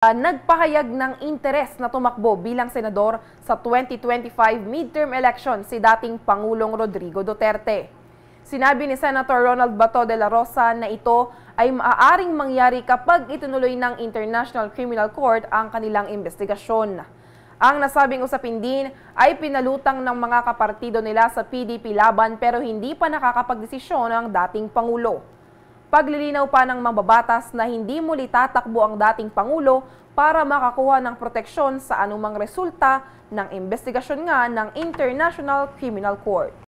Uh, nagpahayag ng interes na tumakbo bilang senador sa 2025 midterm election si dating Pangulong Rodrigo Duterte. Sinabi ni Senator Ronald Bato de la Rosa na ito ay maaaring mangyari kapag itinuloy ng International Criminal Court ang kanilang investigasyon. Ang nasabing usapin din ay pinalutang ng mga kapartido nila sa PDP laban pero hindi pa nakakapagdesisyon ang dating Pangulo. Paglilinaw pa ng mababatas na hindi muli tatakbo ang dating Pangulo para makakuha ng proteksyon sa anumang resulta ng investigasyon nga ng International Criminal Court.